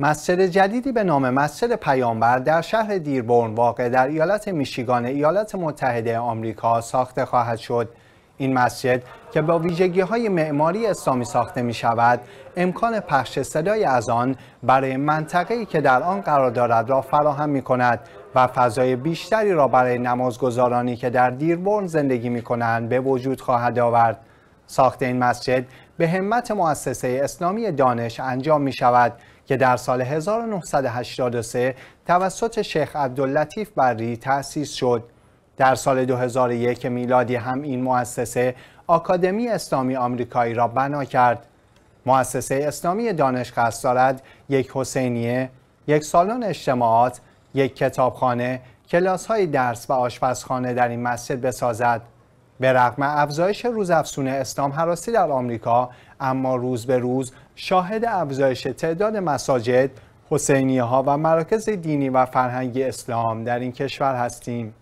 مسجد جدیدی به نام مسجد پیامبر در شهر دیربورن واقع در ایالت میشیگان ایالات متحده آمریکا ساخته خواهد شد این مسجد که با ویژگی های معماری اسلامی ساخته می شود امکان پخش صدای از آن برای منطقه‌ای که در آن قرار دارد را فراهم می کند و فضای بیشتری را برای نمازگزارانی که در دیربورن زندگی می کنند به وجود خواهد آورد ساخت این مسجد به همت مؤسسه اسلامی دانش انجام می شود که در سال 1983 توسط شیخ عبداللطیف بری تأسیس شد. در سال 2001 میلادی هم این مؤسسه آکادمی اسلامی آمریکایی را بنا کرد. مؤسسه اسلامی دانش قصد دارد یک حسینیه، یک سالن اجتماعات، یک کتابخانه، کلاس های درس و آشپزخانه در این مسجد بسازد. به رغم افزایش روزافزون اسلام حراسی در آمریکا اما روز به روز شاهد افزایش تعداد مساجد، حسینی ها و مراکز دینی و فرهنگی اسلام در این کشور هستیم.